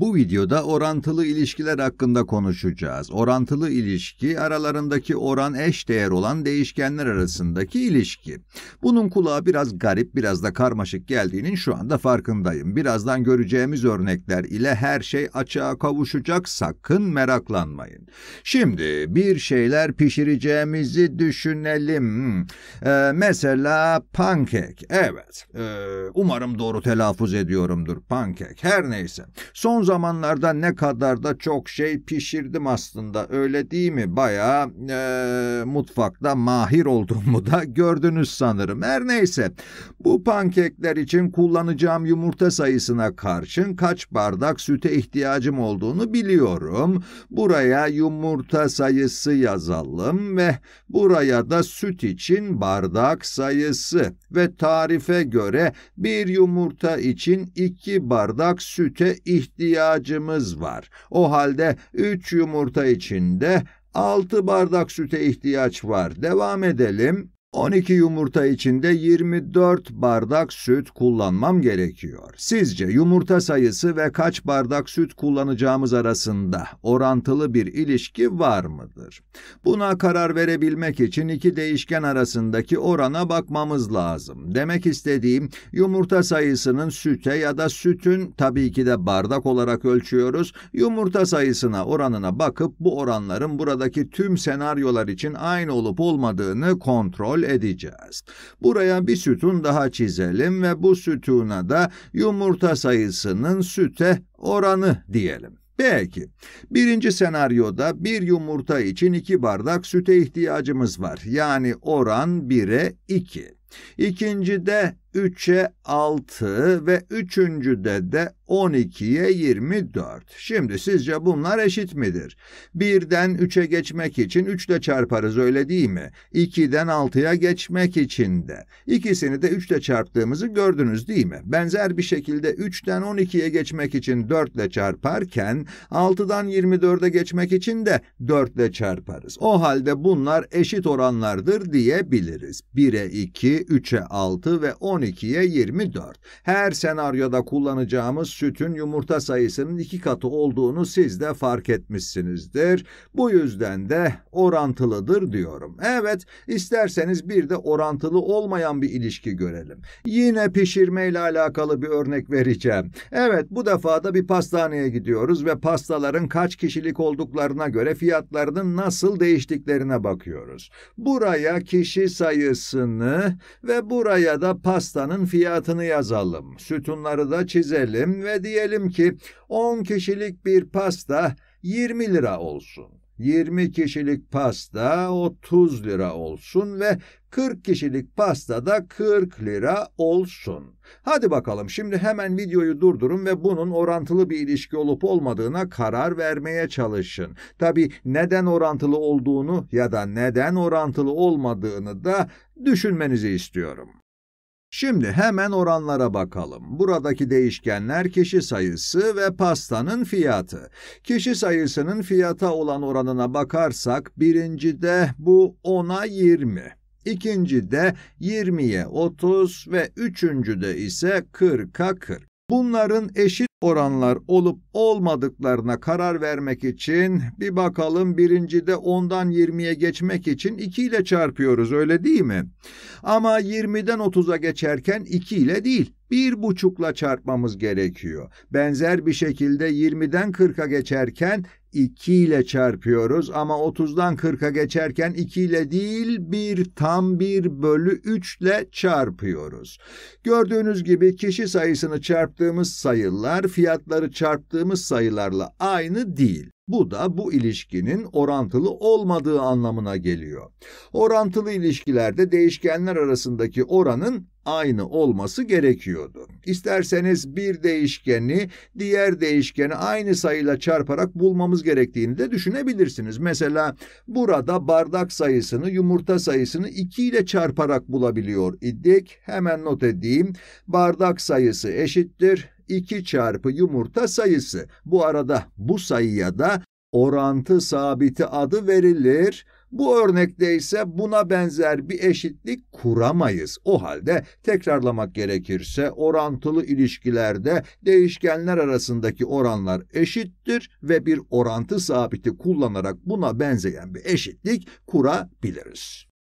Bu videoda orantılı ilişkiler hakkında konuşacağız. Orantılı ilişki aralarındaki oran eş değer olan değişkenler arasındaki ilişki. Bunun kulağı biraz garip, biraz da karmaşık geldiğinin şu anda farkındayım. Birazdan göreceğimiz örnekler ile her şey açığa kavuşacak. Sakın meraklanmayın. Şimdi bir şeyler pişireceğimizi düşünelim. Ee, mesela pankek. Evet. Ee, umarım doğru telaffuz ediyorumdur. Pankek. Her neyse. Son zamanlarda ne kadar da çok şey pişirdim aslında öyle değil mi? Baya e, mutfakta mahir olduğumu da gördünüz sanırım. Her neyse bu pankekler için kullanacağım yumurta sayısına karşın kaç bardak süte ihtiyacım olduğunu biliyorum. Buraya yumurta sayısı yazalım ve buraya da süt için bardak sayısı ve tarife göre bir yumurta için iki bardak süte ihtiyaç ihtiyacımız var. O halde üç yumurta içinde altı bardak süte ihtiyaç var. Devam edelim. 12 yumurta içinde 24 bardak süt kullanmam gerekiyor. Sizce yumurta sayısı ve kaç bardak süt kullanacağımız arasında orantılı bir ilişki var mıdır? Buna karar verebilmek için iki değişken arasındaki orana bakmamız lazım. Demek istediğim yumurta sayısının süte ya da sütün tabii ki de bardak olarak ölçüyoruz. Yumurta sayısına oranına bakıp bu oranların buradaki tüm senaryolar için aynı olup olmadığını kontrol edeceğiz. Buraya bir sütun daha çizelim ve bu sütuna da yumurta sayısının süte oranı diyelim. Peki. Birinci senaryoda bir yumurta için iki bardak süte ihtiyacımız var. Yani oran 1'e 2. İkincide 3'e 6 ve üçüncüde de 12'ye 24. Şimdi sizce bunlar eşit midir? 1'den 3'e geçmek için 3 ile çarparız öyle değil mi? 2'den 6'ya geçmek için de. İkisini de 3 ile çarptığımızı gördünüz değil mi? Benzer bir şekilde 3'ten 12'ye geçmek için 4 ile çarparken 6'dan 24'e geçmek için de 4 ile çarparız. O halde bunlar eşit oranlardır diyebiliriz. 1'e 2, 3'e 6 ve 12'ye 24. Her senaryoda kullanacağımız sütün yumurta sayısının iki katı olduğunu siz de fark etmişsinizdir. Bu yüzden de orantılıdır diyorum. Evet, isterseniz bir de orantılı olmayan bir ilişki görelim. Yine pişirme ile alakalı bir örnek vereceğim. Evet, bu defa da bir pastaneye gidiyoruz ve pastaların kaç kişilik olduklarına göre fiyatlarının nasıl değiştiklerine bakıyoruz. Buraya kişi sayısını ve buraya da pastanın fiyatını yazalım. Sütunları da çizelim ve diyelim ki 10 kişilik bir pasta 20 lira olsun. 20 kişilik pasta 30 lira olsun ve 40 kişilik pasta da 40 lira olsun. Hadi bakalım şimdi hemen videoyu durdurun ve bunun orantılı bir ilişki olup olmadığına karar vermeye çalışın. Tabi neden orantılı olduğunu ya da neden orantılı olmadığını da düşünmenizi istiyorum. Şimdi hemen oranlara bakalım. Buradaki değişkenler kişi sayısı ve pastanın fiyatı. Kişi sayısının fiyata olan oranına bakarsak birincide bu 10'a 20. İkincide 20'ye 30 ve üçüncüde ise 40'a 40. Bunların eşit oranlar olup olmadıklarına karar vermek için bir bakalım birincide 10'dan 20'ye geçmek için 2 ile çarpıyoruz öyle değil mi? Ama 20'den 30'a geçerken 2 ile değil bir buçukla çarpmamız gerekiyor. Benzer bir şekilde 20'den 40'a geçerken 2 ile çarpıyoruz ama 30'dan 40'a geçerken 2 ile değil bir tam 1 bölü 3 ile çarpıyoruz. Gördüğünüz gibi kişi sayısını çarptığımız sayılar fiyatları çarptığımız sayılarla aynı değil. Bu da bu ilişkinin orantılı olmadığı anlamına geliyor. Orantılı ilişkilerde değişkenler arasındaki oranın aynı olması gerekiyordu. İsterseniz bir değişkeni diğer değişkeni aynı sayıyla çarparak bulmamız gerektiğini de düşünebilirsiniz. Mesela burada bardak sayısını yumurta sayısını 2 ile çarparak bulabiliyor idik. Hemen not edeyim. Bardak sayısı eşittir 2 çarpı yumurta sayısı. Bu arada bu sayıya da orantı sabiti adı verilir. Bu örnekte ise buna benzer bir eşitlik kuramayız. O halde tekrarlamak gerekirse orantılı ilişkilerde değişkenler arasındaki oranlar eşittir ve bir orantı sabiti kullanarak buna benzeyen bir eşitlik kurabiliriz.